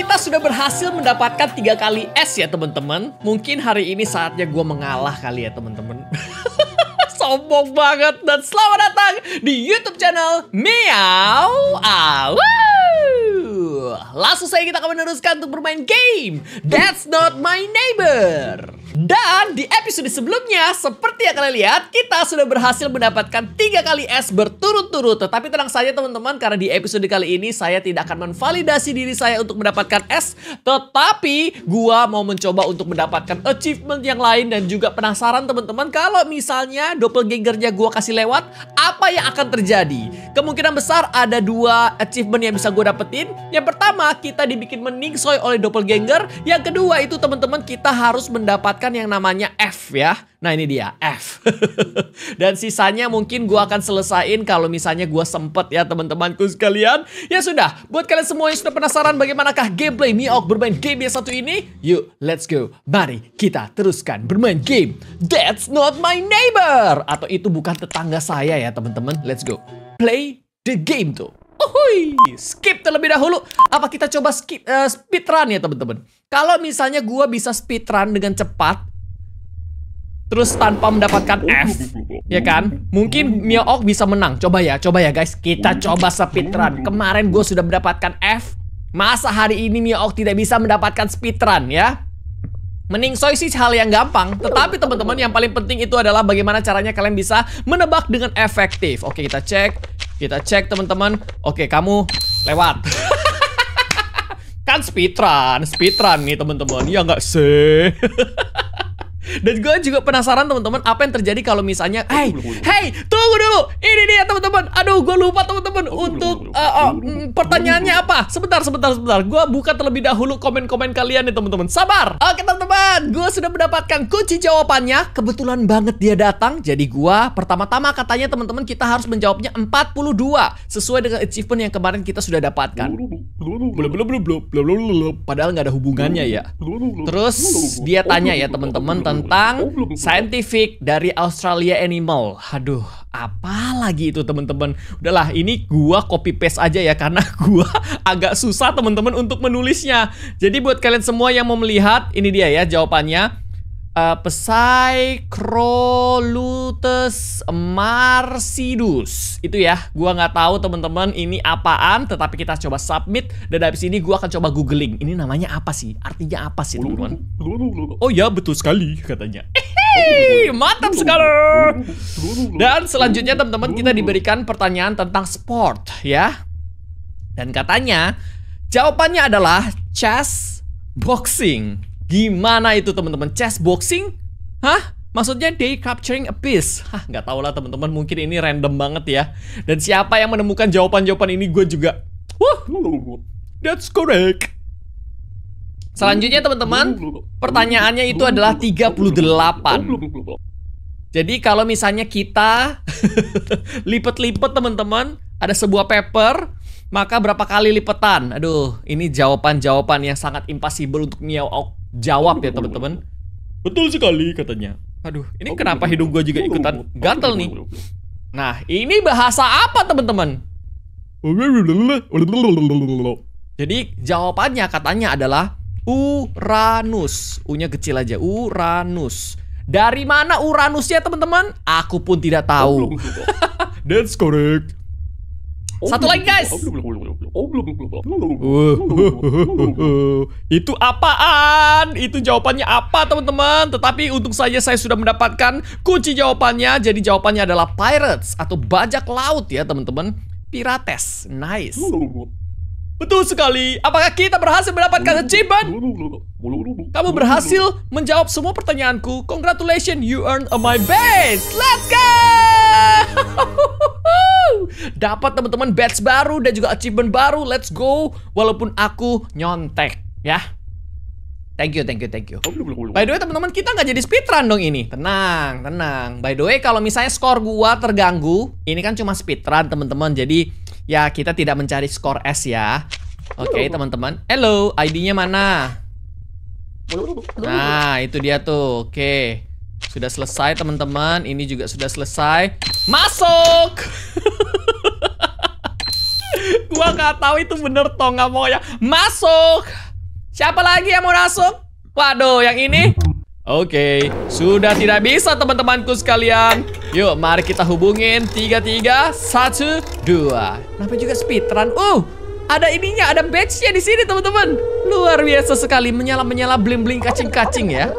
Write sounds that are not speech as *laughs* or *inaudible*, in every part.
Kita sudah berhasil mendapatkan tiga kali S ya teman-teman. Mungkin hari ini saatnya gue mengalah kali ya teman-teman. *laughs* Sombong banget dan selamat datang di YouTube channel Meow Aw. Langsung saja kita akan meneruskan untuk bermain game That's Not My Neighbor. Dan di episode sebelumnya, seperti yang kalian lihat, kita sudah berhasil mendapatkan tiga kali S berturut-turut. Tetapi tenang saja teman-teman, karena di episode kali ini saya tidak akan menvalidasi diri saya untuk mendapatkan S. Tetapi gua mau mencoba untuk mendapatkan achievement yang lain dan juga penasaran teman-teman kalau misalnya doppelgangernya gua kasih lewat, apa yang akan terjadi? Kemungkinan besar ada dua achievement yang bisa gue dapetin. Yang pertama, kita dibikin meningsoy oleh doppelganger. Yang kedua itu teman-teman kita harus mendapat mendapatkan yang namanya F ya. Nah ini dia F. *laughs* Dan sisanya mungkin gue akan selesain kalau misalnya gue sempet ya teman-temanku sekalian. Ya sudah, buat kalian semua yang sudah penasaran bagaimanakah gameplay Miok bermain game yang satu ini. Yuk, let's go. Mari kita teruskan bermain game. That's not my neighbor. Atau itu bukan tetangga saya ya teman-teman. Let's go. Play the game tuh skip terlebih dahulu. Apa kita coba skip uh, speed run ya teman-teman? Kalau misalnya gua bisa speed run dengan cepat, terus tanpa mendapatkan F, ya kan? Mungkin Ok bisa menang. Coba ya, coba ya guys. Kita coba speed run. Kemarin gue sudah mendapatkan F. Masa hari ini Ok tidak bisa mendapatkan speed run ya? Mending soy sih hal yang gampang, tetapi teman-teman yang paling penting itu adalah bagaimana caranya kalian bisa menebak dengan efektif. Oke, kita cek. Kita cek teman-teman. Oke, kamu lewat. *laughs* kan speedrun, speedrun nih teman-teman. Ya nggak sih? *laughs* Dan gue juga penasaran teman-teman apa yang terjadi kalau misalnya, hey, hey, tunggu dulu, ini dia teman-teman. Aduh, gue lupa teman-teman untuk uh, uh, pertanyaannya apa? Sebentar, sebentar, sebentar. Gue buka terlebih dahulu komen-komen kalian nih teman-teman. Sabar. Oke teman-teman, gue sudah mendapatkan kunci jawabannya. Kebetulan banget dia datang. Jadi gue pertama-tama katanya teman-teman kita harus menjawabnya 42 sesuai dengan achievement yang kemarin kita sudah dapatkan. Belum, belum, belum, belum, Padahal nggak ada hubungannya ya. Terus dia oh, tanya ya teman-teman tentang oh, scientific dari Australia Animal. Aduh, apa lagi itu teman-teman? Udahlah, ini gua copy paste aja ya karena *laughs* gua agak susah teman-teman untuk menulisnya. Jadi buat kalian semua yang mau melihat, ini dia ya jawabannya uh, eh, Psychrolutus marsidus. Itu ya, gua nggak tahu teman-teman ini apaan, tetapi kita coba submit dan habis ini gua akan coba googling. Ini namanya apa sih? Artinya apa sih, teman-teman? Oh ya, betul sekali katanya. Hei, mantap sekali. Dan selanjutnya teman-teman kita diberikan pertanyaan tentang sport ya. Dan katanya jawabannya adalah chess boxing. Gimana itu teman-teman? Chess boxing? Hah? Maksudnya day capturing a piece. Hah, nggak tau lah teman-teman, mungkin ini random banget ya. Dan siapa yang menemukan jawaban-jawaban ini gue juga. Wah, that's correct. Selanjutnya teman-teman, pertanyaannya itu adalah 38. Jadi kalau misalnya kita *laughs* lipet-lipet teman-teman, ada sebuah paper, maka berapa kali lipetan? Aduh, ini jawaban jawaban yang sangat impossible untuk Miao jawab ya teman-teman. Betul sekali katanya. Aduh, ini oh, kenapa hidung gue juga ikutan gatel nih? Nah, ini bahasa apa teman-teman? Jadi jawabannya katanya adalah Uranus. U-nya kecil aja, Uranus. Dari mana Uranusnya teman-teman? Aku pun tidak tahu. Oh, *laughs* That's correct. Satu lagi guys. Itu apaan? Itu jawabannya apa teman-teman? Tetapi untuk saja saya sudah mendapatkan kunci jawabannya. Jadi jawabannya adalah pirates atau bajak laut ya teman-teman. Pirates. Nice. Betul sekali. Apakah kita berhasil mendapatkan achievement? Kamu berhasil menjawab semua pertanyaanku. Congratulations, you earned a my base. Let's go! *laughs* Dapat teman-teman badge baru dan juga achievement baru. Let's go. Walaupun aku nyontek, ya. Thank you, thank you, thank you. By the way, teman-teman, kita nggak jadi speedrun dong ini. Tenang, tenang. By the way, kalau misalnya skor gua terganggu, ini kan cuma speedrun, teman-teman. Jadi, ya kita tidak mencari skor S ya. Oke, okay, teman-teman. Hello, ID-nya mana? Nah, itu dia tuh. Oke. Okay. Sudah selesai teman-teman. Ini juga sudah selesai. Masuk. *laughs* gua nggak tahu itu bener toh nggak mau ya. Masuk. Siapa lagi yang mau masuk? Waduh, yang ini. Oke, okay. sudah tidak bisa teman-temanku sekalian. Yuk, mari kita hubungin. Tiga, tiga, satu, dua. Kenapa juga speedrun? Uh, ada ininya, ada badge-nya di sini teman-teman. Luar biasa sekali, menyala-menyala, bling-bling, kacing-kacing ya.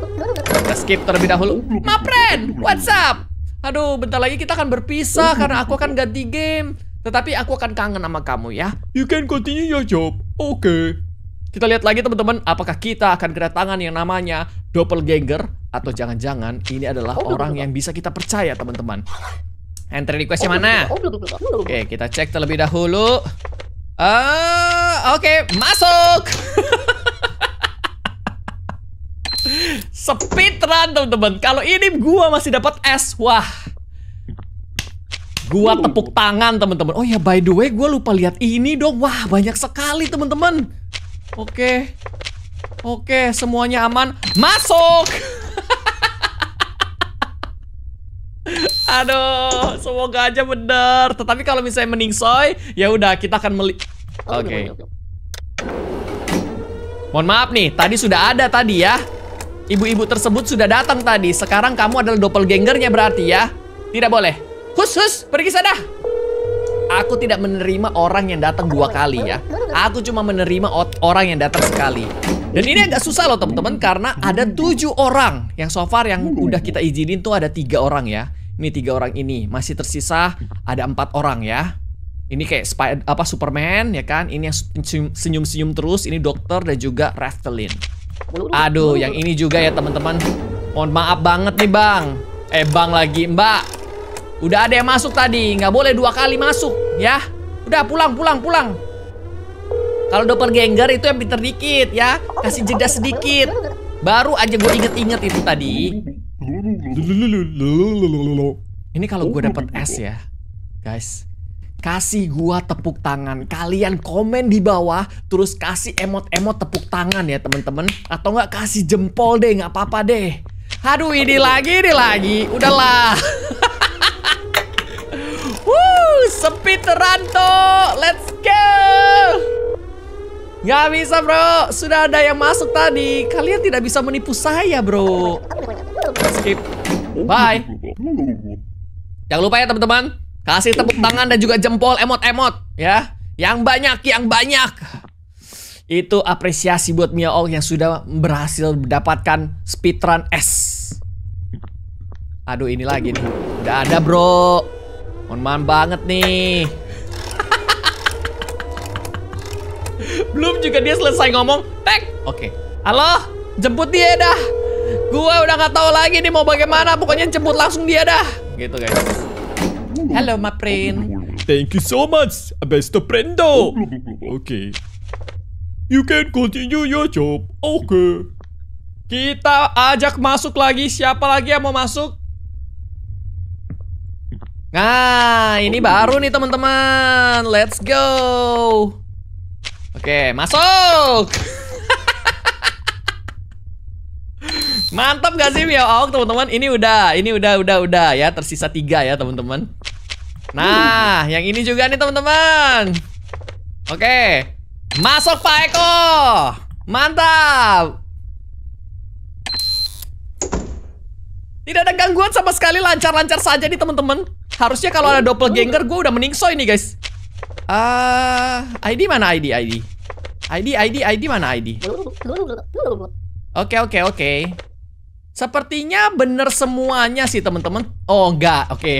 Kita skip terlebih dahulu. My friend, what's up? Aduh, bentar lagi kita akan berpisah karena aku akan ganti game. Tetapi aku akan kangen sama kamu ya. You can continue your job. Oke. Okay. Kita lihat lagi teman-teman, apakah kita akan kedatangan yang namanya doppelganger atau jangan-jangan ini adalah oh, orang yang bisa kita percaya teman-teman. Entry request yang oh, mana? Oke, okay, kita cek terlebih dahulu. Uh, oke, okay, masuk. *laughs* Speedrun teman-teman. Kalau ini gua masih dapat S. Wah. Gua tepuk tangan teman-teman. Oh ya by the way gua lupa lihat ini dong. Wah, banyak sekali teman-teman. Oke. Oke, semuanya aman. Masuk. *laughs* Aduh, semoga aja bener. Tetapi kalau misalnya soy, ya udah kita akan meli. Oke. Okay. Mohon maaf nih, tadi sudah ada tadi ya. Ibu-ibu tersebut sudah datang tadi. Sekarang kamu adalah doppelgangernya berarti ya. Tidak boleh. Hus, hus, pergi sana. Aku tidak menerima orang yang datang dua kali ya. Aku cuma menerima orang yang datang sekali. Dan ini agak susah loh teman-teman karena ada tujuh orang yang so far yang udah kita izinin tuh ada tiga orang ya. Ini tiga orang ini masih tersisa ada empat orang ya. Ini kayak spy, apa Superman ya kan? Ini yang senyum-senyum terus. Ini dokter dan juga Raftelin. Aduh, yang ini juga ya teman-teman. Mohon maaf banget nih bang. Eh bang lagi, mbak. Udah ada yang masuk tadi, nggak boleh dua kali masuk ya. Udah pulang, pulang, pulang. Kalau gengger itu yang pinter dikit ya, kasih jeda sedikit. Baru aja gue inget-inget itu tadi. Ini kalau gue oh. dapet S ya, guys kasih gua tepuk tangan. Kalian komen di bawah, terus kasih emot-emot tepuk tangan ya teman-teman. Atau nggak kasih jempol deh, nggak apa-apa deh. Aduh, ini lagi, ini lagi. Udahlah. *laughs* Wuh, sepi teranto. Let's go. Gak bisa, bro. Sudah ada yang masuk tadi. Kalian tidak bisa menipu saya, bro. Skip. Bye. Jangan lupa ya, teman-teman. Kasih tepuk tangan dan juga jempol emot-emot ya. Yang banyak, yang banyak. Itu apresiasi buat Ong yang sudah berhasil mendapatkan speedrun S. Aduh ini lagi nih. Udah ada bro. Mohon maaf banget nih. *laughs* Belum juga dia selesai ngomong. Tek. Oke. Okay. Halo, jemput dia dah. Gua udah nggak tahu lagi nih mau bagaimana. Pokoknya jemput langsung dia dah. Gitu guys. Hello, my friend. Thank you so much, best Prendo. Okay. You can continue your job. Okay. Kita ajak masuk lagi. Siapa lagi yang mau masuk? Nah, ini baru nih teman-teman. Let's go. Oke, masuk. *laughs* Mantap gak sih Miao Aok teman-teman? Ini udah, ini udah, udah, udah ya. Tersisa tiga ya teman-teman. Nah, yang ini juga nih teman-teman. Oke. Masuk Pak Eko. Mantap. Tidak ada gangguan sama sekali, lancar-lancar saja nih teman-teman. Harusnya kalau ada doppelganger gue udah meningso ini guys. Ah, uh, ID mana ID ID? ID ID ID mana ID? Oke okay, oke okay, oke. Okay. Sepertinya bener semuanya sih teman-teman. Oh enggak, oke. Okay.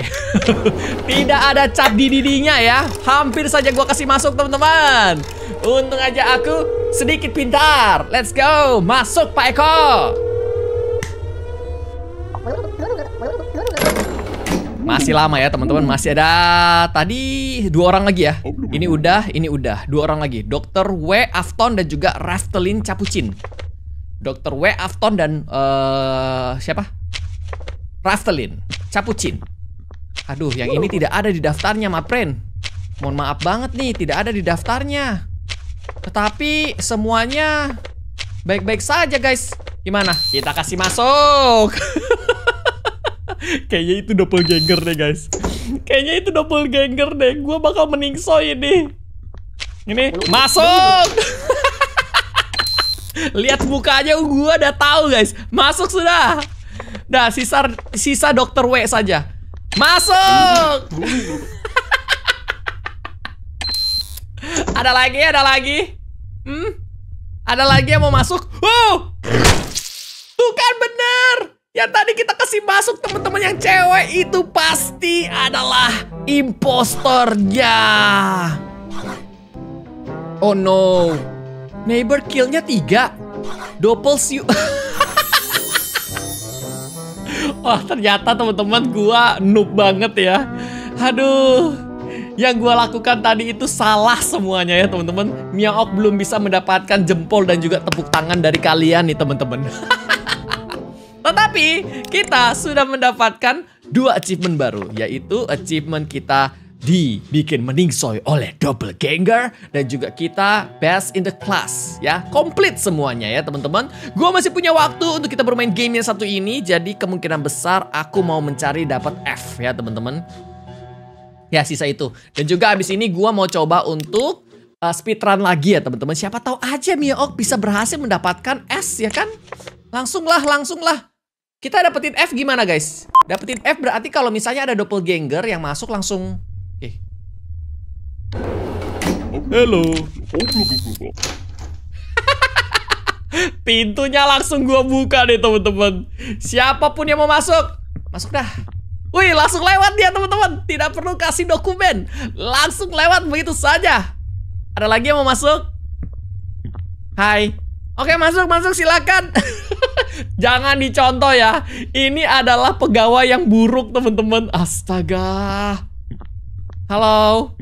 *laughs* Tidak ada cat di didinya ya. Hampir saja gua kasih masuk teman-teman. Untung aja aku sedikit pintar. Let's go, masuk Pak Eko. Masih lama ya teman-teman, masih ada tadi dua orang lagi ya. Ini udah, ini udah, dua orang lagi. Dokter W Afton dan juga Raftelin Capucin. Dr. W. Afton dan uh, siapa? Raftelin, Capucin. Aduh, yang ini tidak ada di daftarnya, Mapren. Mohon maaf banget nih, tidak ada di daftarnya. Tetapi semuanya baik-baik saja, guys. Gimana? Kita kasih masuk. *laughs* Kayaknya itu double ganger deh, guys. Kayaknya itu double ganger deh. Gua bakal meningso ini. Ini masuk. Lihat mukanya gua udah tahu guys. Masuk sudah. dah sisa sisa dokter W saja. Masuk. ada lagi, ada lagi. Hmm? Ada lagi yang mau masuk? Uh! Tuh kan bener! Yang tadi kita kasih masuk teman-teman yang cewek itu pasti adalah impostornya. Oh no. Neighbor killnya tiga, Doppel *laughs* you. Wah ternyata teman-teman gua noob banget ya Aduh Yang gue lakukan tadi itu salah semuanya ya teman-teman Miaok belum bisa mendapatkan jempol dan juga tepuk tangan dari kalian nih teman-teman *laughs* Tetapi kita sudah mendapatkan dua achievement baru Yaitu achievement kita dibikin meningsoy oleh double ganger dan juga kita best in the class ya komplit semuanya ya teman-teman gue masih punya waktu untuk kita bermain game yang satu ini jadi kemungkinan besar aku mau mencari dapat F ya teman-teman ya sisa itu dan juga abis ini gue mau coba untuk uh, speedrun lagi ya teman-teman siapa tahu aja Ok bisa berhasil mendapatkan S ya kan langsunglah langsunglah kita dapetin F gimana guys dapetin F berarti kalau misalnya ada double ganger yang masuk langsung Eh. Halo. Pintunya langsung gua buka deh teman-teman. Siapapun yang mau masuk, masuk dah. Wih, langsung lewat dia teman-teman. Tidak perlu kasih dokumen. Langsung lewat begitu saja. Ada lagi yang mau masuk? Hai. Oke, masuk, masuk silakan. *laughs* Jangan dicontoh ya. Ini adalah pegawai yang buruk, teman-teman. Astaga. Halo.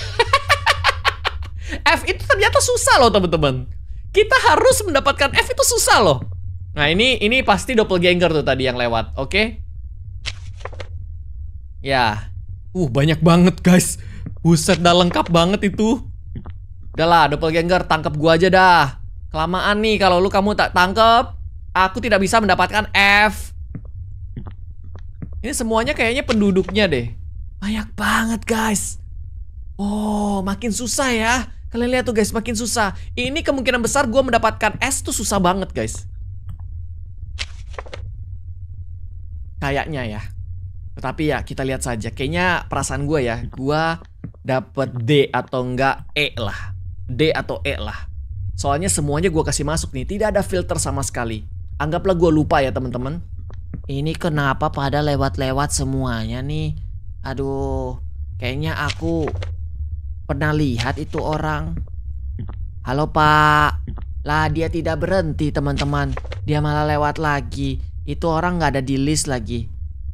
*laughs* F itu ternyata susah loh teman-teman. Kita harus mendapatkan F itu susah loh. Nah ini ini pasti doppelganger tuh tadi yang lewat. Oke. Okay? Ya. Uh banyak banget guys. Buset dah lengkap banget itu. Udah lah ganger tangkap gua aja dah. Kelamaan nih kalau lu kamu tak tangkap Aku tidak bisa mendapatkan F. Ini semuanya kayaknya penduduknya deh. Banyak banget guys. Oh, makin susah ya. Kalian lihat tuh guys, makin susah. Ini kemungkinan besar gue mendapatkan S tuh susah banget guys. Kayaknya ya. Tetapi ya kita lihat saja. Kayaknya perasaan gue ya, gue dapet D atau enggak E lah. D atau E lah. Soalnya semuanya gue kasih masuk nih, tidak ada filter sama sekali. Anggaplah gue lupa ya teman-teman. Ini kenapa pada lewat-lewat semuanya nih? Aduh, kayaknya aku pernah lihat itu orang. Halo, Pak. Lah, dia tidak berhenti, teman-teman. Dia malah lewat lagi. Itu orang nggak ada di list lagi.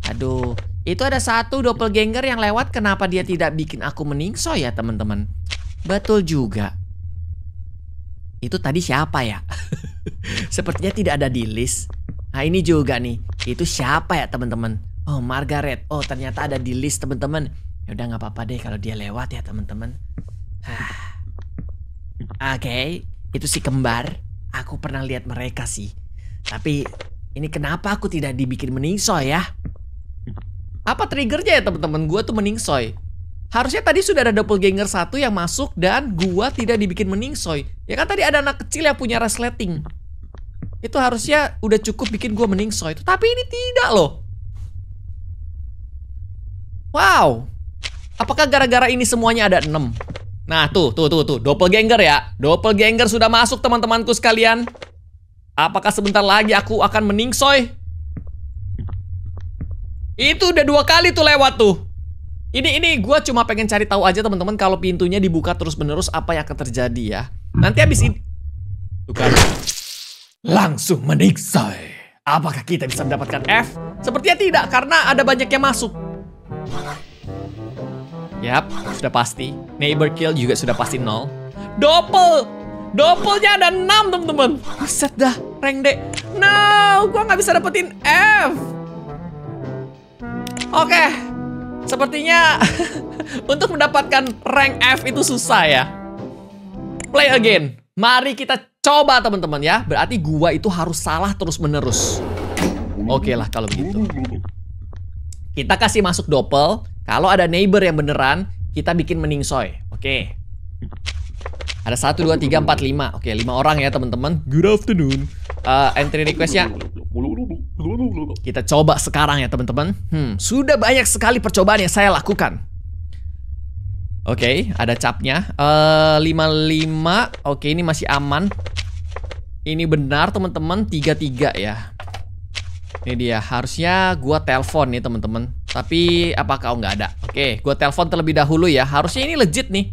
Aduh, itu ada satu doppelganger yang lewat kenapa dia tidak bikin aku meningso ya, teman-teman? Betul juga. Itu tadi siapa ya? *laughs* Sepertinya tidak ada di list. Nah ini juga nih, itu siapa ya teman-teman? Oh Margaret, oh ternyata ada di list teman-teman. Ya udah nggak apa-apa deh kalau dia lewat ya teman-teman. Ah. Oke, okay, itu si kembar. Aku pernah lihat mereka sih. Tapi ini kenapa aku tidak dibikin meningsoy ya? Apa triggernya ya teman-teman? gue tuh meningsoy. Harusnya tadi sudah ada doppelganger satu yang masuk dan gua tidak dibikin meningsoy. Ya kan tadi ada anak kecil yang punya resleting itu harusnya udah cukup bikin gue meningso itu tapi ini tidak loh wow apakah gara-gara ini semuanya ada 6 nah tuh tuh tuh tuh doppelganger ya doppelganger sudah masuk teman-temanku sekalian apakah sebentar lagi aku akan meningsoy itu udah dua kali tuh lewat tuh ini ini gue cuma pengen cari tahu aja teman-teman kalau pintunya dibuka terus menerus apa yang akan terjadi ya. Nanti habis ini kan langsung meniksa. Apakah kita bisa mendapatkan F? Sepertinya tidak, karena ada banyak yang masuk. Yap, sudah pasti. Neighbor kill juga sudah pasti nol. Doppel! Doppelnya ada 6, teman-teman. Buset dah, rank D. No, gua nggak bisa dapetin F. Oke. Okay. Sepertinya *laughs* untuk mendapatkan rank F itu susah ya. Play again. Mari kita Coba teman-teman ya, berarti gua itu harus salah terus-menerus. Oke okay lah kalau begitu. Kita kasih masuk doppel. Kalau ada neighbor yang beneran, kita bikin meningsoy. Oke. Okay. Ada satu dua tiga empat lima. Oke, lima orang ya teman-teman Good afternoon uh, Entry requestnya Kita coba sekarang ya teman-teman hmm, Sudah banyak sekali percobaan yang saya lakukan Oke, okay, ada capnya. Eh uh, 55. Oke, okay, ini masih aman. Ini benar teman-teman 33 ya. Ini dia. Harusnya gua telepon nih teman-teman. Tapi apakah kau nggak ada? Oke, okay, gua telepon terlebih dahulu ya. Harusnya ini legit nih.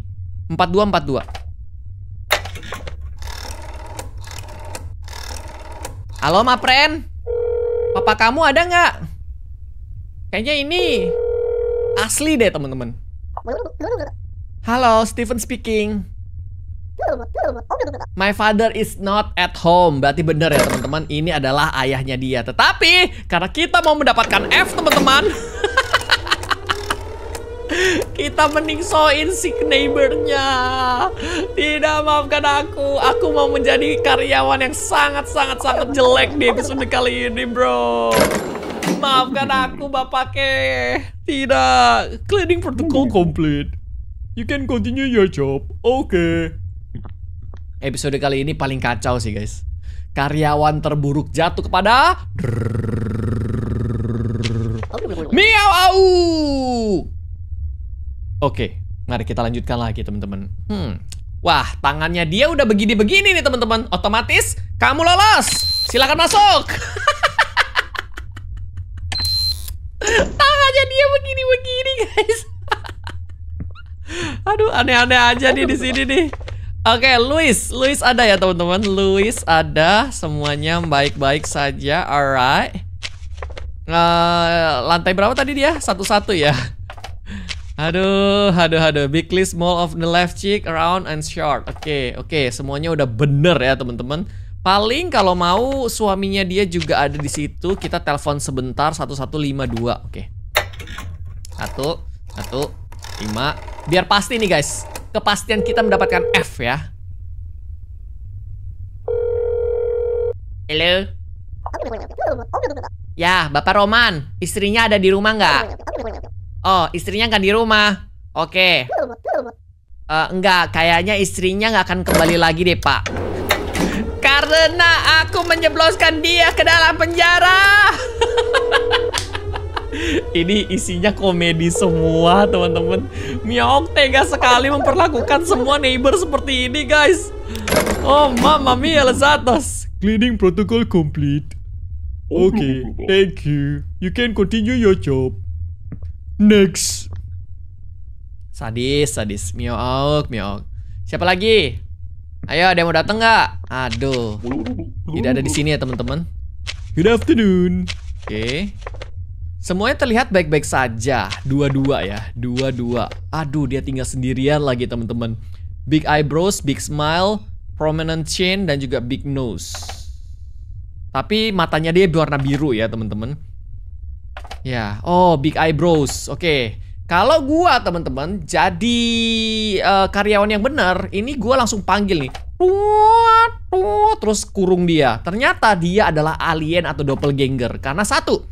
4242. Halo, Mapren. Papa kamu ada nggak? Kayaknya ini asli deh teman-teman. Halo, Stephen speaking. My father is not at home. Berarti benar ya teman-teman, ini adalah ayahnya dia. Tetapi karena kita mau mendapatkan F teman-teman, *laughs* kita mending soin si neighbornya. Tidak maafkan aku, aku mau menjadi karyawan yang sangat sangat sangat jelek di episode kali ini, bro. Maafkan aku, Bapak Ke. Tidak. Cleaning protocol complete. You can continue your job. Oke. Okay. Episode kali ini paling kacau sih, guys. Karyawan terburuk jatuh kepada Miau au. Oke, mari kita lanjutkan lagi, teman-teman. Hmm. Wah, tangannya dia udah begini-begini nih, teman-teman. Otomatis kamu lolos. Silakan masuk. *laughs* tangannya dia begini begini guys *laughs* aduh aneh-aneh aja nih di sini nih Oke, okay, Luis, Luis ada ya teman-teman. Luis ada, semuanya baik-baik saja. Alright. Uh, lantai berapa tadi dia? Satu-satu ya. *laughs* Aduh, aduh, aduh. Big list, small of the left cheek, round and short. Oke, okay, oke. Okay. Semuanya udah bener ya teman-teman. Paling kalau mau suaminya dia juga ada di situ, kita telepon sebentar 1152. Oke. Satu, satu, lima. Biar pasti nih guys. Kepastian kita mendapatkan F ya. Halo. Ya, Bapak Roman, istrinya ada di rumah nggak? Oh, istrinya nggak di rumah. Oke. Okay. Uh, eh, enggak, kayaknya istrinya nggak akan kembali lagi deh, Pak. Karena aku menjebloskan dia ke dalam penjara. *laughs* Ini isinya komedi semua, teman-teman. Miok tega sekali memperlakukan semua neighbor seperti ini, guys. Oh, mama mia, lezatos. Cleaning protocol complete. Oke, okay, thank you. You can continue your job. Next. Sadis, sadis. Miok, miok. Siapa lagi? Ayo, ada yang mau datang nggak? Aduh, tidak ada di sini ya teman-teman. Good afternoon. Oke. Okay. Semuanya terlihat baik-baik saja. Dua-dua ya, dua-dua. Aduh, dia tinggal sendirian lagi teman-teman. Big eyebrows, big smile, prominent chin, dan juga big nose. Tapi matanya dia berwarna biru ya teman-teman. Ya, oh big eyebrows. Oke. Okay. Kalau gua teman-teman jadi uh, karyawan yang benar, ini gua langsung panggil nih. Tuat, terus kurung dia. Ternyata dia adalah alien atau doppelganger karena satu,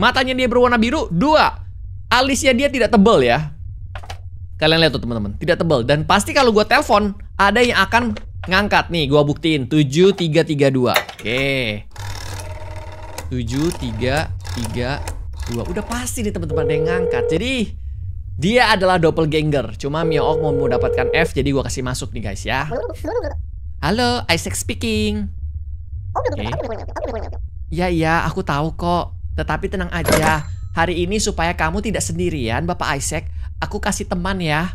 matanya dia berwarna biru, dua, alisnya dia tidak tebal ya. Kalian lihat tuh teman-teman, tidak tebal dan pasti kalau gua telepon ada yang akan ngangkat nih, gua buktiin 7332. Oke. 7332 udah pasti nih teman-teman ada yang ngangkat. Jadi dia adalah doppelganger. Cuma Miook mau mendapatkan F, jadi gue kasih masuk nih guys ya. Halo, Isaac speaking. Oh, okay. Ya ya, aku tahu kok. Tetapi tenang aja. Hari ini supaya kamu tidak sendirian, Bapak Isaac, aku kasih teman ya.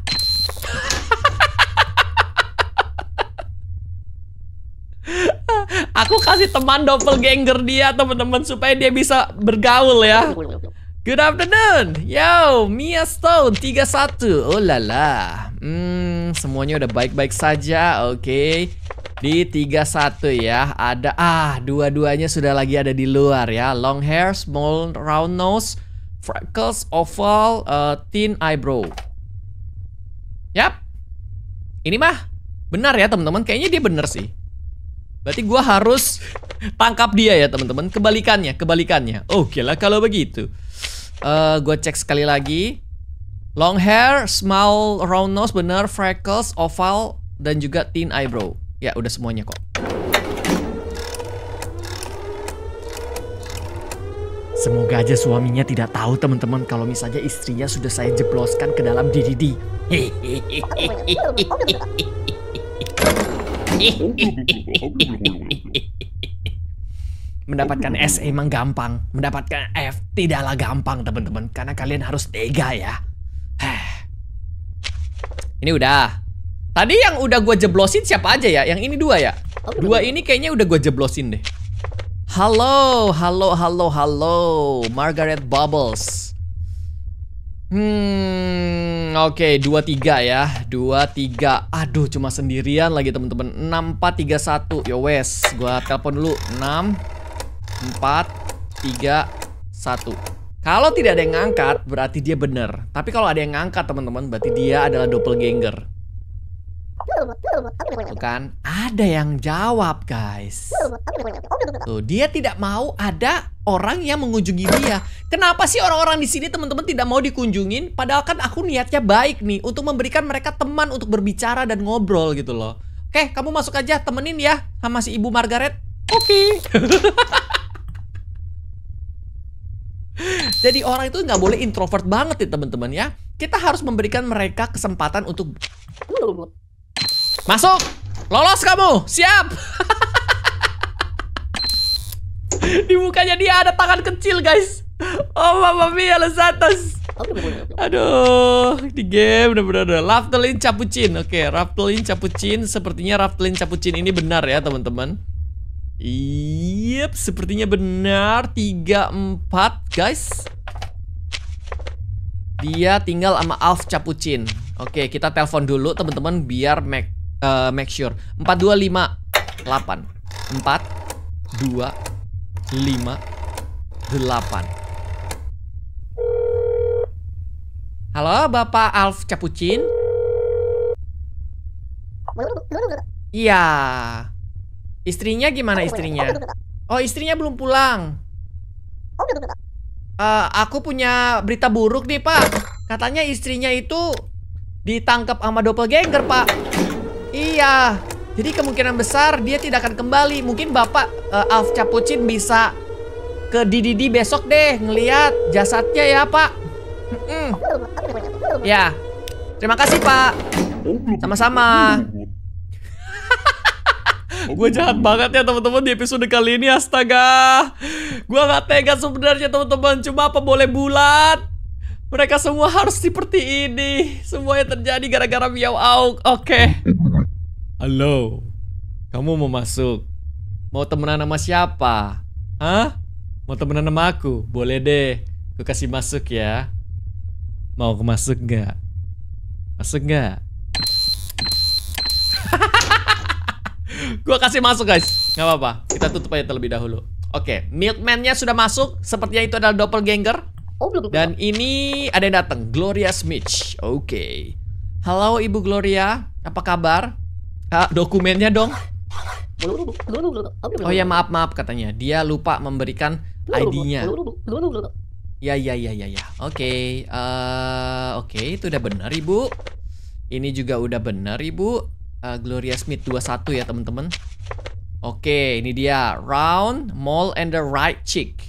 *laughs* aku kasih teman doppelganger dia, teman-teman, supaya dia bisa bergaul ya. Good afternoon. Yo, Mia Stone 31. Oh lala. Hmm, semuanya udah baik-baik saja. Oke. Okay. Di 31 ya, ada ah dua-duanya sudah lagi ada di luar ya. Long hair, small round nose, freckles, oval, uh, thin eyebrow. Yap. Ini mah benar ya, teman-teman. Kayaknya dia benar sih. Berarti gua harus tangkap dia ya, teman-teman. Kebalikannya, kebalikannya. Oke okay lah kalau begitu uh, eh, gue cek sekali lagi long hair small round nose bener freckles oval dan juga thin eyebrow ya udah semuanya kok Semoga aja suaminya tidak tahu teman-teman kalau misalnya istrinya sudah saya jebloskan ke dalam DDD. Hehehe. Mendapatkan S emang gampang, mendapatkan F tidaklah gampang teman-teman karena kalian harus tega ya. Ini udah. Tadi yang udah gue jeblosin siapa aja ya? Yang ini dua ya? Dua ini kayaknya udah gue jeblosin deh. Halo, halo, halo, halo, Margaret Bubbles. Hmm, oke, okay, dua tiga ya, dua tiga. Aduh, cuma sendirian lagi teman-teman. Enam empat tiga satu, yo wes, gue telepon dulu. Enam empat, tiga, satu. Kalau tidak ada yang ngangkat, berarti dia benar. Tapi kalau ada yang ngangkat, teman-teman, berarti dia adalah doppelganger. Tuh kan, ada yang jawab, guys. Tuh, dia tidak mau ada orang yang mengunjungi dia. Kenapa sih orang-orang di sini, teman-teman, tidak mau dikunjungin? Padahal kan aku niatnya baik nih untuk memberikan mereka teman untuk berbicara dan ngobrol gitu loh. Oke, kamu masuk aja, temenin ya sama si Ibu Margaret. Oke. Okay. *laughs* Jadi orang itu nggak boleh introvert banget nih teman-teman ya. Kita harus memberikan mereka kesempatan untuk masuk. Lolos kamu. Siap. *laughs* Di mukanya dia ada tangan kecil, guys. Oh, mama mia, los Aduh, di game bener-bener Raftelin Capucin Oke, okay, Raftelin Capucin Sepertinya Raftelin Capucin ini benar ya, teman-teman Yep, sepertinya benar 34 guys Dia tinggal sama Alf Capucin Oke, kita telepon dulu teman-teman biar make, uh, make sure 4, 8 4, 2, 5, 8 Halo, Bapak Alf Capucin Iya, iya. Istrinya gimana istrinya? Oh, istrinya belum pulang. Uh, aku punya berita buruk nih, Pak. Katanya istrinya itu ditangkap sama doppelganger, Pak. Iya. Jadi kemungkinan besar dia tidak akan kembali. Mungkin Bapak uh, Alf Capucin bisa ke Dididi besok deh ngeliat jasadnya ya, Pak. Mm Ya. Terima kasih, Pak. Oh, Sama-sama. Gue jahat banget ya teman-teman di episode kali ini astaga. Gue gak tega sebenarnya teman-teman. Cuma apa boleh bulat. Mereka semua harus seperti ini. Semuanya terjadi gara-gara Miao Auk. Oke. Okay. Halo. Kamu mau masuk? Mau temenan sama siapa? Hah? Mau temenan sama aku? Boleh deh. Gue kasih masuk ya. Mau masuk nggak? Masuk nggak? Gua kasih masuk guys Gak apa-apa Kita tutup aja terlebih dahulu Oke Milkman-nya sudah masuk Sepertinya itu adalah doppelganger Oh, belum, Dan ini ada yang datang, Gloria Smith. Oke. Halo Ibu Gloria, apa kabar? Ah, dokumennya dong. Oh ya maaf maaf katanya, dia lupa memberikan ID-nya. Ya ya ya ya ya. Oke, okay. uh, eh, oke okay, itu udah benar Ibu. Ini juga udah benar Ibu uh, Gloria Smith 21 ya teman-teman Oke ini dia Round, mole and the right cheek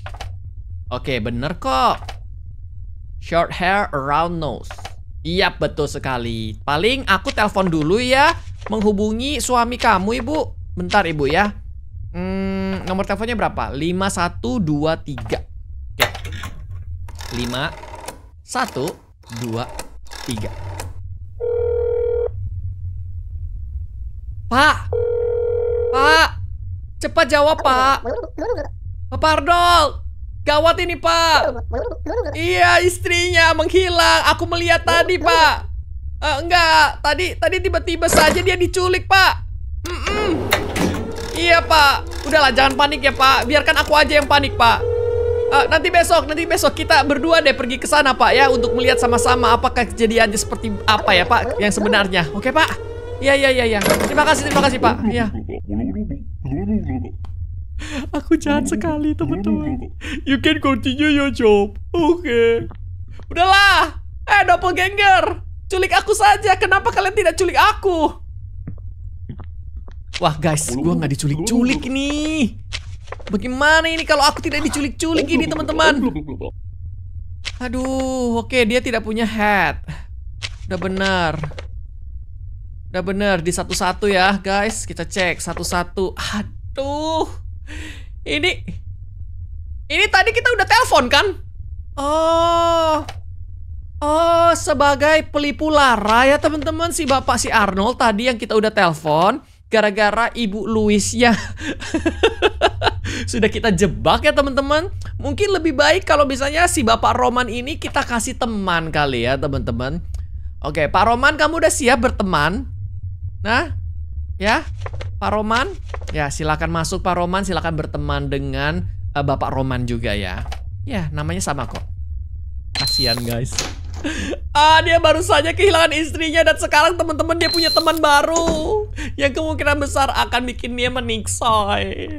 Oke bener kok Short hair, round nose Iya yep, betul sekali Paling aku telepon dulu ya Menghubungi suami kamu ibu Bentar ibu ya hmm, Nomor teleponnya berapa? 5123 Oke 5 1 2 3 Pak! Pak! Cepat jawab, Pak! Pak Pardol! Gawat ini, Pak! Iya, istrinya menghilang. Aku melihat tadi, Pak. Uh, enggak, tadi tadi tiba-tiba saja dia diculik, Pak. Mm -mm. Iya, Pak. Udahlah, jangan panik ya, Pak. Biarkan aku aja yang panik, Pak. Uh, nanti besok, nanti besok kita berdua deh pergi ke sana, Pak ya, untuk melihat sama-sama apakah kejadiannya seperti apa ya, Pak, yang sebenarnya. Oke, Pak? Iya iya iya iya. Terima kasih terima kasih Pak. Iya. *laughs* Aku jahat sekali teman-teman. You can continue your job. Oke. Okay. Udahlah. Eh double ganger. Culik aku saja. Kenapa kalian tidak culik aku? Wah guys, gua nggak diculik-culik nih. Bagaimana ini kalau aku tidak diculik-culik ini teman-teman? Aduh, oke okay, dia tidak punya hat. Udah benar. Udah bener di satu-satu ya guys Kita cek satu-satu Aduh Ini Ini tadi kita udah telepon kan Oh Oh sebagai pelipu lara ya teman-teman Si bapak si Arnold tadi yang kita udah telepon Gara-gara ibu Louisnya *laughs* Sudah kita jebak ya teman-teman Mungkin lebih baik kalau misalnya si bapak Roman ini Kita kasih teman kali ya teman-teman Oke, Pak Roman kamu udah siap berteman? Nah, ya, Pak Roman, ya silakan masuk Pak Roman, silakan berteman dengan uh, Bapak Roman juga ya. Ya, namanya sama kok. Kasihan guys. *laughs* ah, dia baru saja kehilangan istrinya dan sekarang teman-teman dia punya teman baru yang kemungkinan besar akan bikin dia meniksoi. Eh.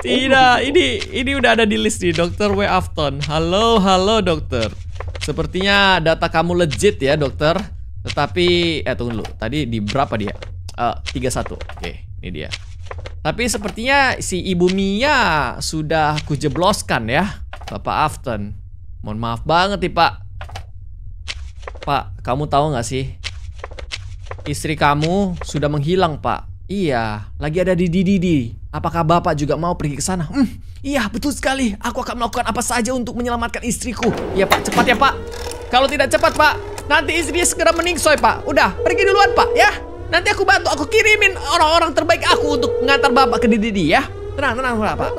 Tidak, ini ini udah ada di list nih, Dokter W Afton. Halo, halo dokter. Sepertinya data kamu legit ya, dokter. Tetapi eh tunggu dulu. Tadi di berapa dia? Eh, tiga satu, Oke, ini dia. Tapi sepertinya si Ibu Mia sudah kujebloskan ya, Bapak Afton. Mohon maaf banget nih, Pak. Pak, kamu tahu nggak sih? Istri kamu sudah menghilang, Pak. Iya, lagi ada di Didi. Apakah Bapak juga mau pergi ke sana? Hmm, iya, betul sekali. Aku akan melakukan apa saja untuk menyelamatkan istriku. Iya, Pak. Cepat ya, Pak. Kalau tidak cepat, Pak, nanti istrinya segera meningsoi, Pak. Udah, pergi duluan, Pak, ya. Nanti aku bantu, aku kirimin orang-orang terbaik aku untuk ngantar bapak ke Didi ya. Tenang, tenang, Pak.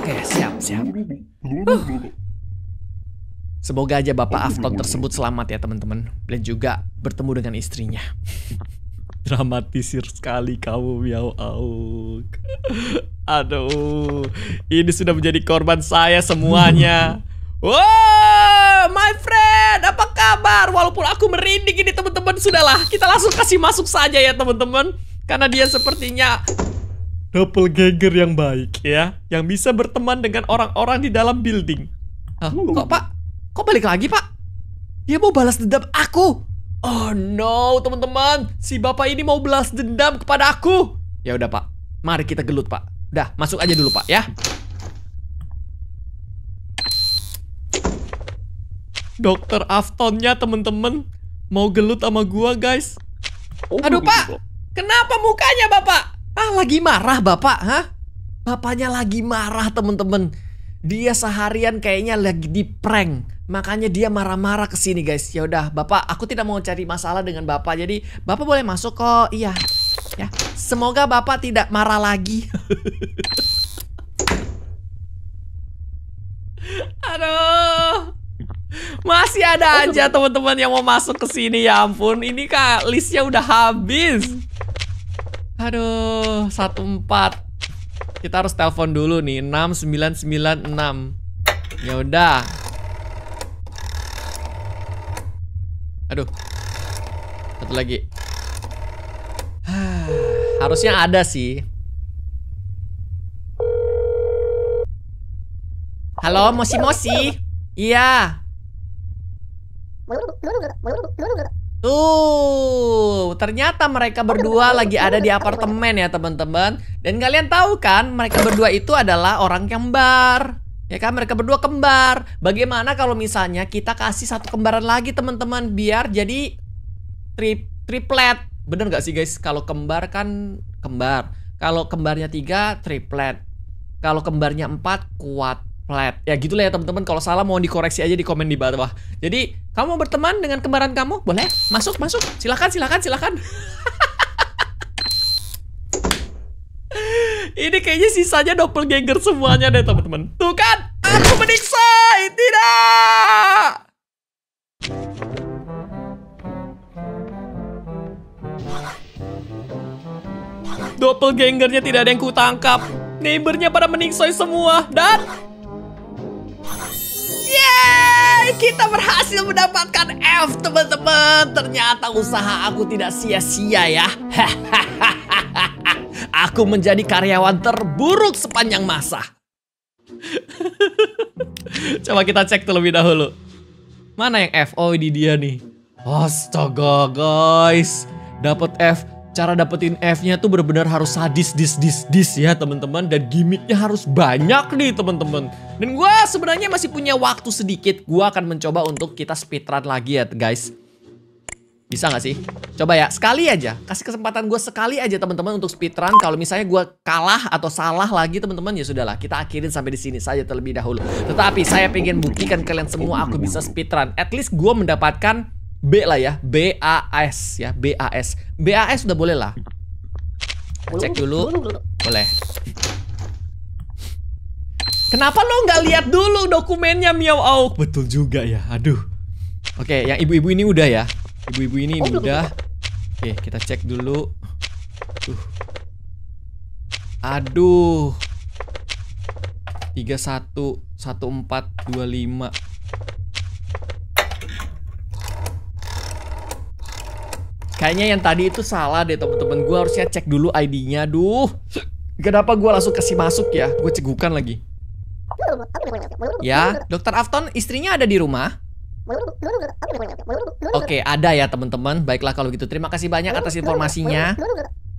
Oke, siap, siap. Huh. Semoga aja Bapak Afton tersebut selamat ya, teman-teman. Dan juga bertemu dengan istrinya. *laughs* Dramatisir sekali kamu, Miao Auk. *laughs* Aduh, ini sudah menjadi korban saya semuanya. *laughs* Wow, my friend! kabar? Walaupun aku merinding ini teman-teman, sudahlah kita langsung kasih masuk saja ya teman-teman. Karena dia sepertinya double geger yang baik ya, yang bisa berteman dengan orang-orang di dalam building. Hah, hmm. kok Pak? Kok balik lagi Pak? Dia mau balas dendam aku. Oh no, teman-teman, si bapak ini mau balas dendam kepada aku. Ya udah Pak, mari kita gelut Pak. dah masuk aja dulu Pak ya. Dokter Aftonnya temen-temen mau gelut sama gua guys. Oh, Aduh pak, kenapa mukanya bapak? Ah lagi marah bapak, hah? Bapaknya lagi marah temen-temen. Dia seharian kayaknya lagi di prank. Makanya dia marah-marah ke sini guys. Ya udah, Bapak, aku tidak mau cari masalah dengan Bapak. Jadi, Bapak boleh masuk kok. Iya. Ya. Semoga Bapak tidak marah lagi. *laughs* Aduh. Masih ada aja teman-teman yang mau masuk ke sini ya ampun. Ini kak listnya udah habis. Aduh, satu empat Kita harus telepon dulu nih enam sembilan 6996. Ya udah. Aduh. Satu lagi. *sighs* Harusnya ada sih. Halo, Mosi Mosi. Iya. Tuh, ternyata mereka berdua lagi ada di apartemen ya teman-teman. Dan kalian tahu kan, mereka berdua itu adalah orang kembar. Ya kan, mereka berdua kembar. Bagaimana kalau misalnya kita kasih satu kembaran lagi teman-teman, biar jadi tri triplet. Bener gak sih guys, kalau kembar kan kembar. Kalau kembarnya tiga, triplet. Kalau kembarnya empat, kuat. Plat. Ya gitulah ya teman-teman. Kalau salah mohon dikoreksi aja di komen di bawah. Jadi kamu berteman dengan kembaran kamu boleh masuk masuk. Silakan silakan silakan. *laughs* Ini kayaknya sisanya doppelganger semuanya deh teman-teman. Tuh kan, aku menyiksa. Eh, tidak. Doppelgangernya tidak ada yang kutangkap. Neighbornya pada meningsoi semua dan Yeay, kita berhasil mendapatkan F teman-teman. Ternyata usaha aku tidak sia-sia ya. *laughs* aku menjadi karyawan terburuk sepanjang masa. *laughs* Coba kita cek terlebih dahulu. Mana yang F? Oh, ini dia nih. Astaga, guys. Dapat F cara dapetin F-nya tuh benar-benar harus sadis dis dis dis ya teman-teman dan gimmicknya harus banyak nih teman-teman. Dan gue sebenarnya masih punya waktu sedikit, gue akan mencoba untuk kita speedrun lagi ya guys. Bisa gak sih? Coba ya, sekali aja. Kasih kesempatan gue sekali aja teman-teman untuk speedrun. Kalau misalnya gue kalah atau salah lagi teman-teman, ya sudahlah. Kita akhirin sampai di sini saja terlebih dahulu. Tetapi saya pengen buktikan kalian semua aku bisa speedrun. At least gue mendapatkan B lah ya, B A S ya, B A S. B A S udah boleh lah. Cek dulu. Boleh. Kenapa lo nggak lihat dulu dokumennya Miao Auk? Betul juga ya. Aduh. Oke, yang ibu-ibu ini udah ya. Ibu-ibu ini, oh, udah. Oke, kita cek dulu. Uh, Aduh. Tiga satu satu empat dua lima. Kayaknya yang tadi itu salah deh temen-temen Gue harusnya cek dulu ID-nya. Duh, kenapa gue langsung kasih masuk ya? Gue cegukan lagi. Ya, Dokter Afton istrinya ada di rumah. Oke, ada ya temen-temen. Baiklah kalau gitu. Terima kasih banyak atas informasinya.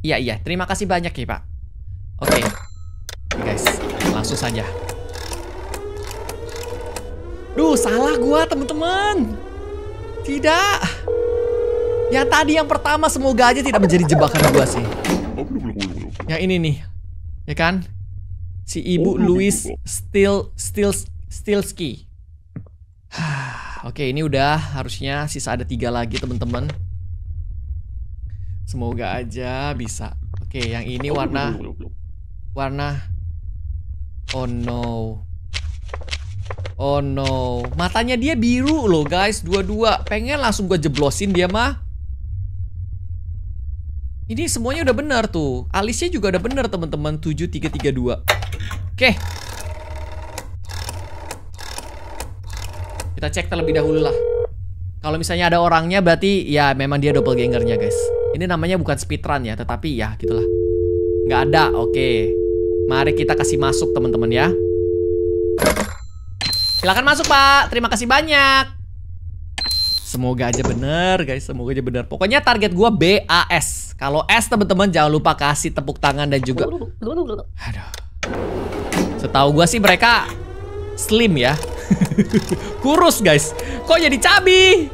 Iya, iya. Terima kasih banyak ya, Pak. Oke. Guys, langsung saja. Duh, salah gue temen-temen. Tidak. Yang tadi yang pertama semoga aja tidak menjadi jebakan gua sih. Yang ini nih. Ya kan? Si Ibu oh, Louis Still Still Stillski. *sighs* Oke, ini udah harusnya sisa ada tiga lagi teman-teman. Semoga aja bisa. Oke, yang ini warna warna Oh no. Oh no. Matanya dia biru loh, guys. Dua-dua. Pengen langsung gue jeblosin dia mah. Ini semuanya udah benar tuh. Alisnya juga udah benar teman-teman 7332. Oke. Kita cek terlebih dahulu lah. Kalau misalnya ada orangnya berarti ya memang dia double gangernya guys. Ini namanya bukan speedrun ya, tetapi ya gitulah. Nggak ada, oke. Mari kita kasih masuk teman-teman ya. Silakan masuk pak, terima kasih banyak. Semoga aja bener guys, semoga aja bener. Pokoknya target gue BAS. Kalau S teman-teman jangan lupa kasih tepuk tangan dan juga Aduh. Setahu gue sih mereka slim ya. *laughs* Kurus guys. Kok jadi cabi?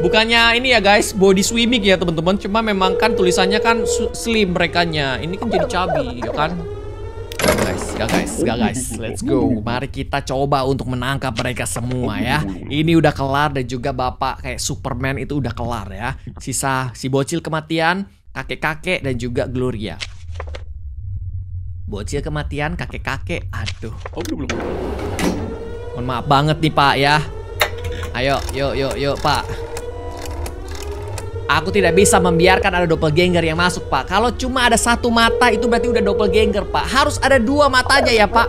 Bukannya ini ya guys, body swimming ya teman-teman. Cuma memang kan tulisannya kan slim mereka Ini kan jadi cabi ya kan? Gak guys, gak guys, gak guys Let's go Mari kita coba untuk menangkap mereka semua ya Ini udah kelar dan juga bapak kayak Superman itu udah kelar ya Sisa si bocil kematian Kakek-kakek dan juga Gloria Bocil kematian, kakek-kakek Aduh oh, Mohon maaf banget nih pak ya Ayo, yuk, yuk, yuk pak Aku tidak bisa membiarkan ada doppelganger yang masuk, Pak. Kalau cuma ada satu mata, itu berarti udah doppelganger, Pak. Harus ada dua matanya ya, Pak.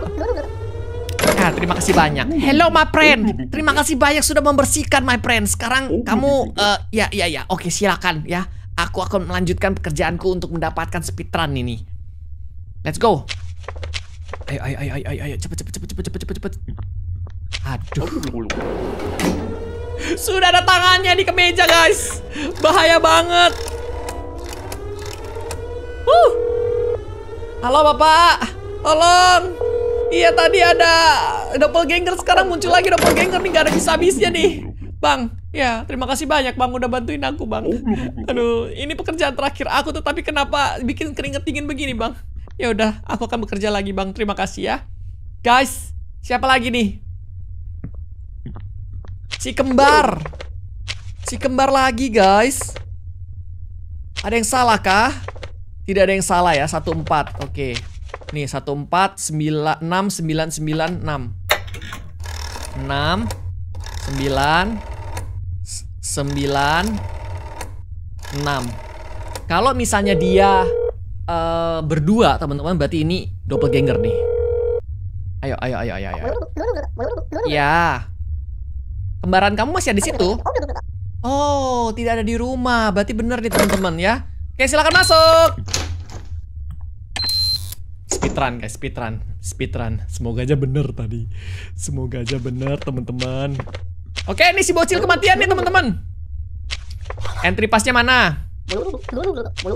Nah, terima kasih banyak. Hello, my friend. Terima kasih banyak sudah membersihkan, my friend. Sekarang kamu, uh, ya, ya, ya. Oke, silakan ya. Aku akan melanjutkan pekerjaanku untuk mendapatkan speedrun ini. Let's go. Ayo, ayo, ayo, ayo, ayo, cepet, cepet, cepet, cepet, cepet, cepet. Aduh. Sudah ada tangannya di kemeja, guys. Bahaya banget. Huh. Halo, Bapak. Tolong. Iya, tadi ada doppelganger. Sekarang muncul lagi doppelganger nih. Gak ada bisa-bisnya nih. Bang, ya terima kasih banyak Bang udah bantuin aku, Bang. Aduh, ini pekerjaan terakhir aku tuh tapi kenapa bikin keringet dingin begini, Bang? Ya udah, aku akan bekerja lagi, Bang. Terima kasih ya. Guys, siapa lagi nih? Si kembar Si kembar lagi guys Ada yang salah kah? Tidak ada yang salah ya 1, 4 Oke okay. Nih 4 9, 6 9 9 6 6 9 9 6 Kalau misalnya dia uh, berdua teman-teman berarti ini doppelganger nih Ayo ayo ayo ayo ayo Ya Kembaran kamu masih ada di situ? Oh, tidak ada di rumah. Berarti benar nih teman-teman ya. Oke, silakan masuk. Speedrun guys, speedrun, speedrun. Semoga aja bener tadi. Semoga aja bener teman-teman. Oke, ini si bocil kematian nih teman-teman. Entry pasnya mana?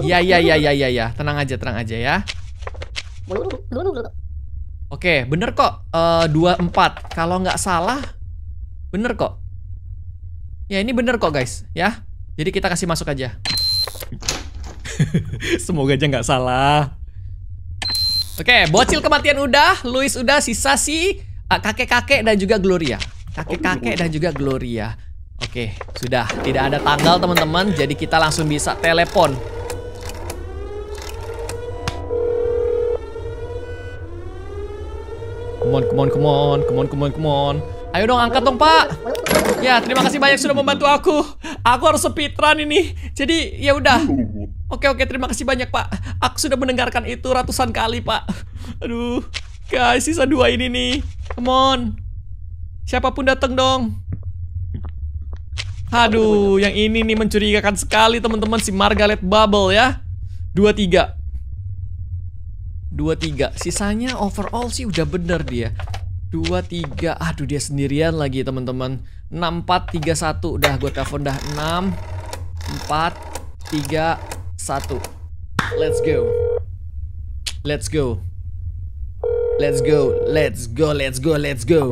Ya, ya, ya, ya, iya ya. tenang aja tenang aja ya. Oke, bener kok. Uh, empat, Kalau nggak salah, Bener kok. Ya ini bener kok guys, ya. Jadi kita kasih masuk aja. *laughs* Semoga aja nggak salah. Oke, okay, bocil kematian udah, Luis udah, sisa si kakek-kakek eh, dan juga Gloria. Kakek-kakek dan juga Gloria. Oke, okay, sudah. Tidak ada tanggal teman-teman, jadi kita langsung bisa telepon. Come on, come on, come on, come on, come on, come on. Ayo dong angkat dong pak Ya terima kasih banyak sudah membantu aku Aku harus sepitran ini Jadi ya udah Oke oke terima kasih banyak pak Aku sudah mendengarkan itu ratusan kali pak Aduh Guys sisa dua ini nih Come on Siapapun datang dong Aduh yang ini nih mencurigakan sekali teman-teman Si Margaret Bubble ya Dua tiga Dua tiga Sisanya overall sih udah bener dia dua tiga aduh dia sendirian lagi teman-teman enam empat tiga satu udah gue telepon dah enam empat tiga satu let's go let's go let's go let's go let's go let's go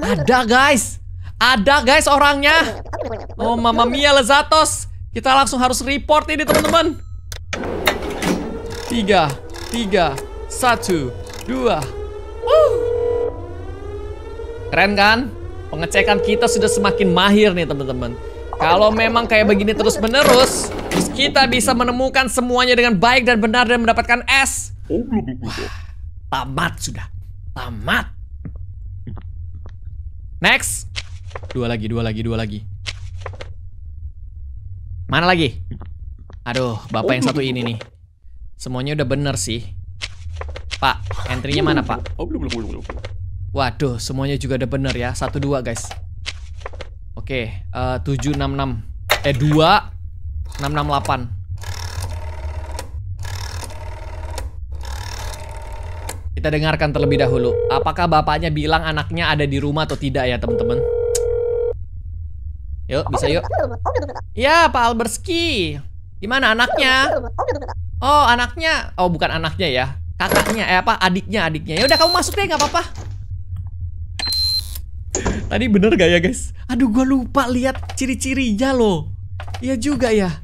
ada guys ada guys orangnya oh mama mia lezatos kita langsung harus report ini teman-teman tiga tiga satu dua Keren kan? Pengecekan kita sudah semakin mahir nih teman-teman. Kalau memang kayak begini terus menerus, kita bisa menemukan semuanya dengan baik dan benar dan mendapatkan S. Oh, Wah, tamat sudah, tamat. Next, dua lagi, dua lagi, dua lagi. Mana lagi? Aduh, bapak yang satu ini nih. Semuanya udah bener sih. Pak, entry-nya mana pak? Oh, Waduh, semuanya juga ada bener ya. Satu dua guys. Oke, eh, tujuh enam enam. Eh dua enam enam delapan. Kita dengarkan terlebih dahulu. Apakah bapaknya bilang anaknya ada di rumah atau tidak ya teman-teman? Yuk, bisa yuk. Ya, Pak Alberski. Gimana anaknya? Oh, anaknya. Oh, bukan anaknya ya. Kakaknya, eh apa? Adiknya, adiknya. Ya udah kamu masuk deh, nggak apa-apa. Tadi bener gak ya guys? Aduh gue lupa lihat ciri-cirinya loh. Iya juga ya.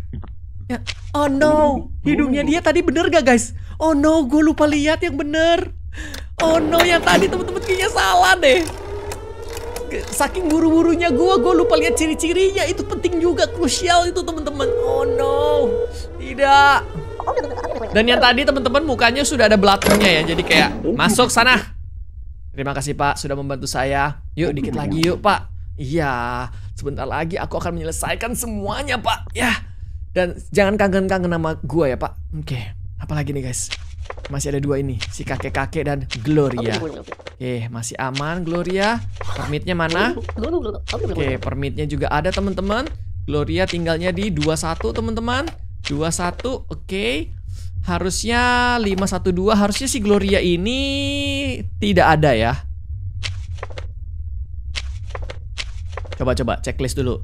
ya. Oh no, hidungnya dia tadi bener gak guys? Oh no, gue lupa lihat yang bener. Oh no, yang tadi temen-temen kayaknya salah deh. Saking buru-burunya gue, gue lupa lihat ciri-cirinya. Itu penting juga, krusial itu temen-temen. Oh no, tidak. Dan yang tadi temen-temen mukanya sudah ada belatunya ya, jadi kayak masuk sana. Terima kasih Pak sudah membantu saya. Yuk dikit lagi yuk pak. Iya, sebentar lagi aku akan menyelesaikan semuanya pak. Ya, dan jangan kangen-kangen nama gua ya pak. Oke, okay. apalagi nih guys? Masih ada dua ini, si kakek-kakek dan Gloria. Oke, masih aman Gloria. Permitnya mana? Oke, permitnya juga ada teman-teman. Gloria tinggalnya di 21 teman-teman. 21, oke. Okay. Harusnya 512, harusnya si Gloria ini tidak ada ya. Coba coba checklist dulu.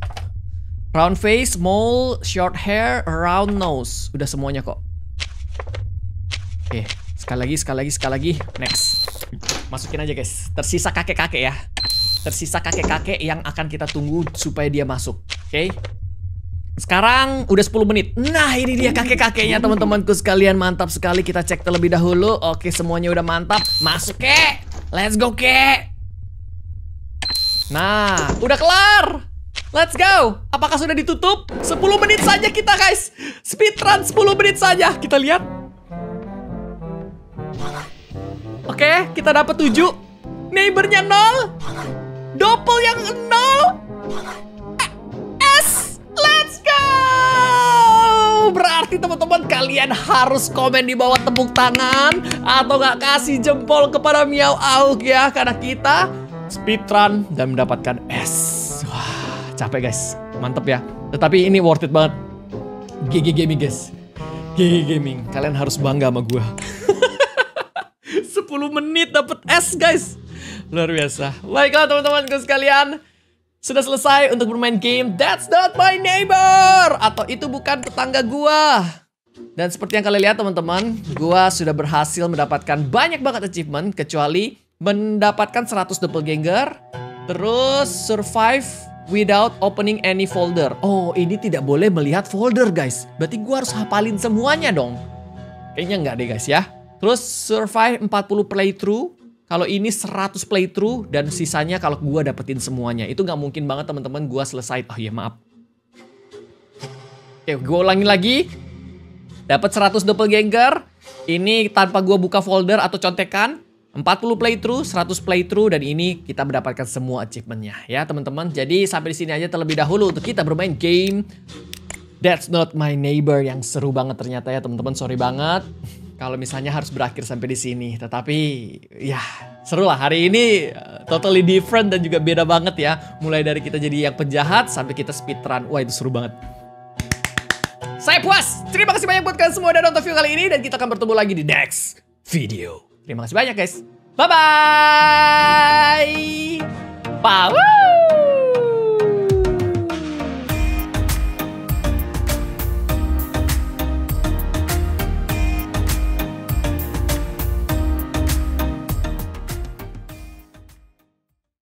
Round face, mole, short hair, round nose. Udah semuanya kok. Oke, sekali lagi, sekali lagi, sekali lagi. Next. Masukin aja guys. Tersisa kakek-kakek ya. Tersisa kakek-kakek yang akan kita tunggu supaya dia masuk. Oke. Sekarang udah 10 menit. Nah, ini dia kakek-kakeknya teman-temanku sekalian. Mantap sekali kita cek terlebih dahulu. Oke, semuanya udah mantap. Masuk, kek. Let's go, kek. Nah, udah kelar. Let's go. Apakah sudah ditutup? 10 menit saja kita, guys. Speed run 10 menit saja. Kita lihat. Oke, okay, kita dapat 7. Neighbornya 0. Doppel yang 0. S. Let's go berarti teman-teman kalian harus komen di bawah tepuk tangan atau nggak kasih jempol kepada Miau Auk ya karena kita speedrun, dan mendapatkan S. Wah, capek guys. Mantep ya. Tetapi ini worth it banget. GG Gaming guys. GG Gaming. Kalian harus bangga sama gue. *laughs* 10 menit dapat S guys. Luar biasa. Baiklah teman-temanku teman sekalian. Sudah selesai untuk bermain game That's Not My Neighbor. Atau itu bukan tetangga gue. Dan seperti yang kalian lihat teman-teman, gue sudah berhasil mendapatkan banyak banget achievement kecuali mendapatkan 100 ganger terus survive without opening any folder. Oh, ini tidak boleh melihat folder, guys. Berarti gua harus hafalin semuanya dong. Kayaknya nggak deh, guys ya. Terus survive 40 playthrough. Kalau ini 100 playthrough dan sisanya kalau gua dapetin semuanya. Itu nggak mungkin banget teman-teman gua selesai. Oh ya maaf. Oke, gua ulangi lagi. Dapat 100 ganger Ini tanpa gua buka folder atau contekan. 40 playthrough, 100 playthrough dan ini kita mendapatkan semua achievementnya ya teman-teman. Jadi sampai di sini aja terlebih dahulu untuk kita bermain game That's Not My Neighbor yang seru banget ternyata ya teman-teman. Sorry banget kalau misalnya harus berakhir sampai di sini. Tetapi ya seru lah hari ini eh, totally different dan juga beda banget ya. Mulai dari kita jadi yang penjahat sampai kita speedrun. Wah itu seru banget. Saya puas. Terima kasih banyak buat kalian semua udah nonton video kali ini dan kita akan bertemu lagi di next video. Terima kasih banyak guys. Bye-bye. Power.